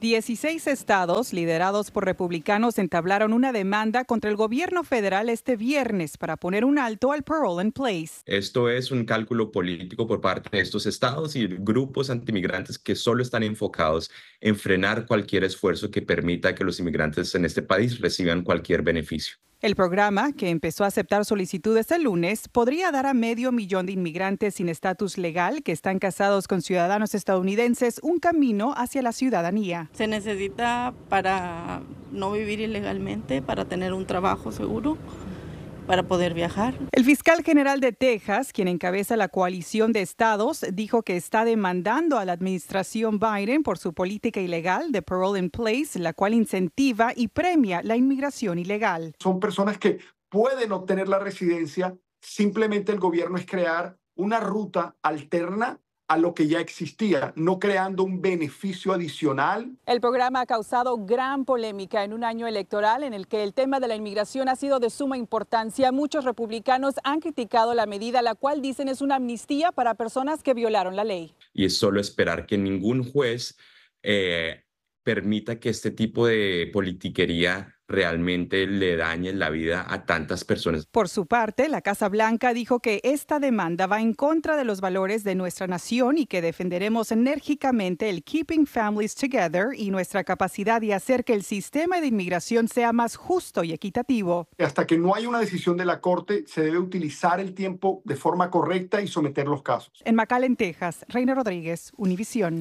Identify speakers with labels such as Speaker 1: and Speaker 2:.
Speaker 1: 16 estados, liderados por republicanos, entablaron una demanda contra el gobierno federal este viernes para poner un alto al Parole in Place.
Speaker 2: Esto es un cálculo político por parte de estos estados y grupos antimigrantes que solo están enfocados en frenar cualquier esfuerzo que permita que los inmigrantes en este país reciban cualquier beneficio.
Speaker 1: El programa, que empezó a aceptar solicitudes el lunes, podría dar a medio millón de inmigrantes sin estatus legal que están casados con ciudadanos estadounidenses un camino hacia la ciudadanía. Se necesita para no vivir ilegalmente, para tener un trabajo seguro para poder viajar. El fiscal general de Texas, quien encabeza la coalición de estados, dijo que está demandando a la administración Biden por su política ilegal de parole in place, la cual incentiva y premia la inmigración ilegal.
Speaker 3: Son personas que pueden obtener la residencia, simplemente el gobierno es crear una ruta alterna a lo que ya existía, no creando un beneficio adicional.
Speaker 1: El programa ha causado gran polémica en un año electoral en el que el tema de la inmigración ha sido de suma importancia. Muchos republicanos han criticado la medida, la cual dicen es una amnistía para personas que violaron la ley.
Speaker 2: Y es solo esperar que ningún juez eh, permita que este tipo de politiquería realmente le dañen la vida a tantas personas.
Speaker 1: Por su parte, la Casa Blanca dijo que esta demanda va en contra de los valores de nuestra nación y que defenderemos enérgicamente el Keeping Families Together y nuestra capacidad de hacer que el sistema de inmigración sea más justo y equitativo.
Speaker 3: Hasta que no haya una decisión de la Corte, se debe utilizar el tiempo de forma correcta y someter los casos. En McAllen, Texas, Reina Rodríguez, Univisión.